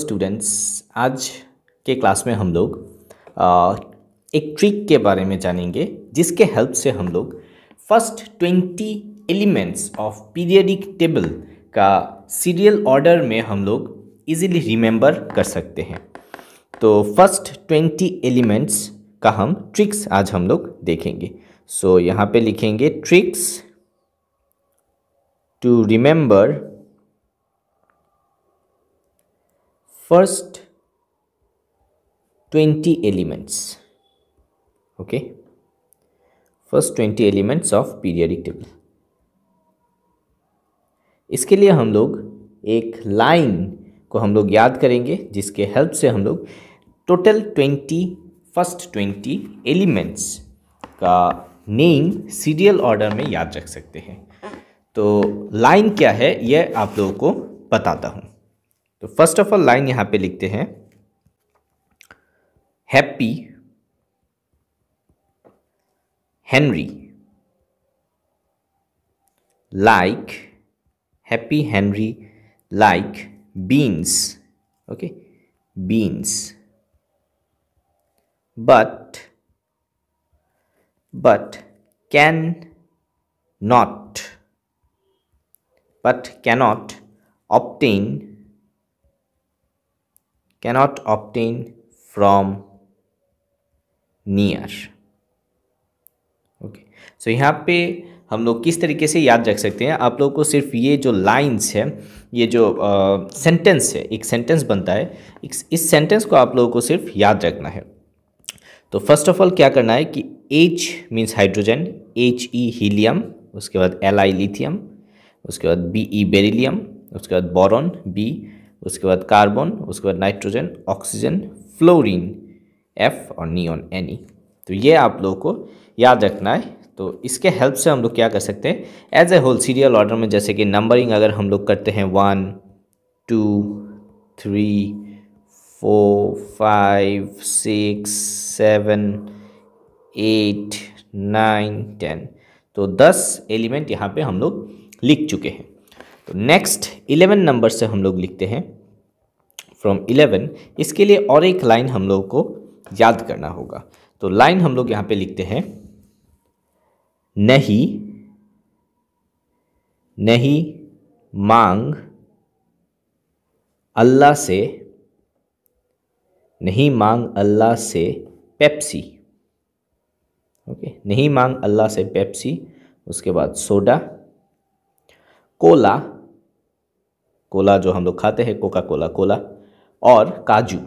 Students आज के class में हम लोग एक ट्रिक के बारे में जानेंगे जिसके हेल्प से हम लोग first twenty elements of periodic table का सीरियल ऑर्डर में हम लोग इजीली रिमेंबर कर सकते हैं तो फर्स्ट ट्वेंटी एलिमेंट्स का हम ट्रिक्स आज हम लोग देखेंगे सो so, यहाँ पे लिखेंगे tricks to remember first 20 elements okay first 20 elements of periodic table इसके लिए हम लोग एक लाइन को हम लोग याद करेंगे जिसके हेल्प से हम लोग total twenty first twenty elements का नेम सीरियल ऑर्डर में याद रख सकते हैं तो लाइन क्या है यह आप लोगों को बताता हूँ तो फर्स्ट ऑफ ऑल लाइन यहां पे लिखते हैं happy Henry like happy Henry like beans okay beans but but can not but cannot obtain cannot obtain from near okay so यहाँ पे हम लोग किस तरीके से याद रख सकते हैं आप लोगों को सिर्फ ये जो लाइंस है ये जो सेंटेंस है एक सेंटेंस बनता है इस सेंटेंस को आप लोगों को सिर्फ याद रखना है तो फर्स्ट ऑफ ऑल क्या करना है कि H means hydrogen H E helium उसके बाद एल आई लिथियम उसके बाद बी ई बेरिलियम उसके बाद बोरॉन बी उसके बाद कार्बन उसके बाद नाइट्रोजन ऑक्सीजन फ्लोरीन एफ और नियॉन एनी e। तो ये आप लोगों को याद रखना है तो इसके हेल्प से हम लोग क्या कर सकते हैं as a whole serial order में जैसे कि नंबरिंग अगर हम लोग करते हैं one two three four five six seven eight nine ten तो दस एलिमेंट यहाँ पे हम लोग लिख चुके हैं तो नेक्स्ट इलेवन नंबर से हम लोग लिखते हैं फ्रॉम इलेवन इसके लिए और एक लाइन हम लोग को याद करना होगा तो लाइन हम लोग यहाँ पे लिखते हैं नहीं नहीं मांग अल्लाह से नहीं मांग अल्लाह से पेप्सी ओके नहीं मांग अल्लाह से पेप्सी उसके बाद सोडा कोला कोला जो हम लोग खाते हैं कोका कोला कोला और काजू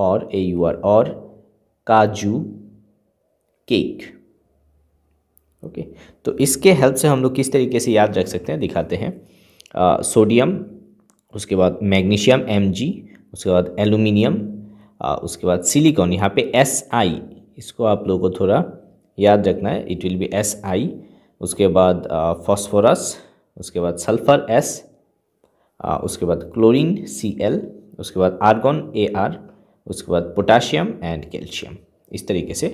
और ए यू आर और काजू केक ओके तो इसके हेल्प से हम लोग किस तरीके से याद रख सकते हैं दिखाते हैं सोडियम उसके बाद मैग्नीशियम एम जी उसके बाद एलुमिनियम उसके बाद सिलिकॉन यहाँ पे एस आई इसको आप लोगों को थोड़ा याद रखना है it will be S I उसके बाद फॉस्फोरस उसके बाद सल्फर एस उसके बाद क्लोरीन सी एल उसके बाद आर्गन ए आर उसके बाद पोटाशियम एंड कैल्शियम इस तरीके से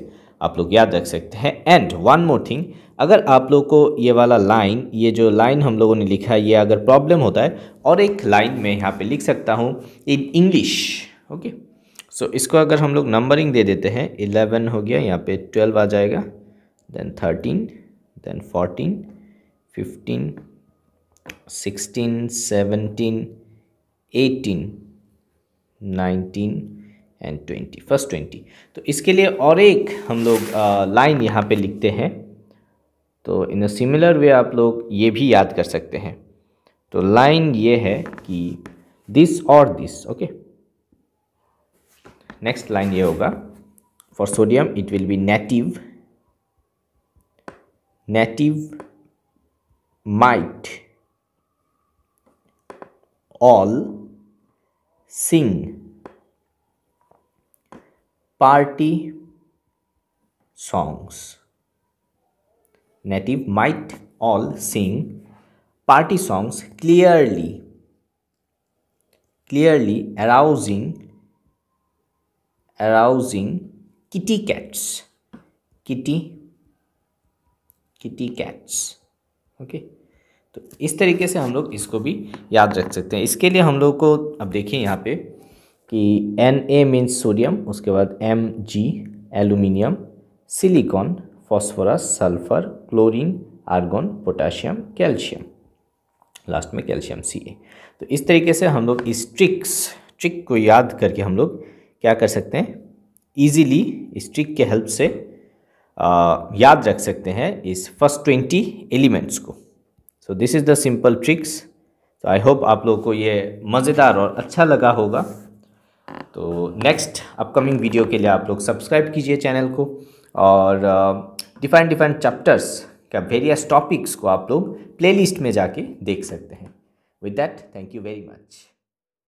आप लोग याद रख सकते हैं एंड वन मोर थिंग अगर आप लोग को ये वाला लाइन ये जो लाइन हम लोगों ने लिखा है ये अगर प्रॉब्लम होता है और एक लाइन मैं यहाँ पे लिख सकता हूँ इन इंग्लिश ओके सो इसको अगर हम लोग नंबरिंग दे देते हैं इलेवन हो गया यहाँ पे ट्वेल्व आ जाएगा then thirteen then fourteen fifteen sixteen seventeen eighteen nineteen and twenty first twenty तो इसके लिए और एक हम लोग लाइन यहाँ पे लिखते हैं तो इन अ सिमिलर वे आप लोग ये भी याद कर सकते हैं तो लाइन ये है कि दिस और दिस ओके नेक्स्ट लाइन ये होगा for sodium it will be native native might all sing party songs native might all sing party songs clearly clearly arousing arousing kitty cats kitty kitty cats okay तो इस तरीके से हम लोग इसको भी याद रख सकते हैं इसके लिए हम लोग को अब देखिए यहाँ पे कि एन ए मीन्स सोडियम उसके बाद M G aluminium silicon phosphorus sulphur chlorine argon potassium calcium last में कैल्शियम सी ए तो इस तरीके से हम लोग इस ट्रिक्स ट्रिक को याद करके हम लोग क्या कर सकते हैं ईजीली इस ट्रिक के हेल्प से आ, याद रख सकते हैं इस फर्स्ट ट्वेंटी एलिमेंट्स को so this is the simple tricks तो आई होप आप लोगों को ये मज़ेदार और अच्छा लगा होगा तो नेक्स्ट अपकमिंग वीडियो के लिए आप लोग सब्सक्राइब कीजिए चैनल को और डिफरेंट डिफरेंट चैप्टर्स का वेरियस टॉपिक्स को आप लोग प्लेलिस्ट में जाके देख सकते हैं with that thank you very much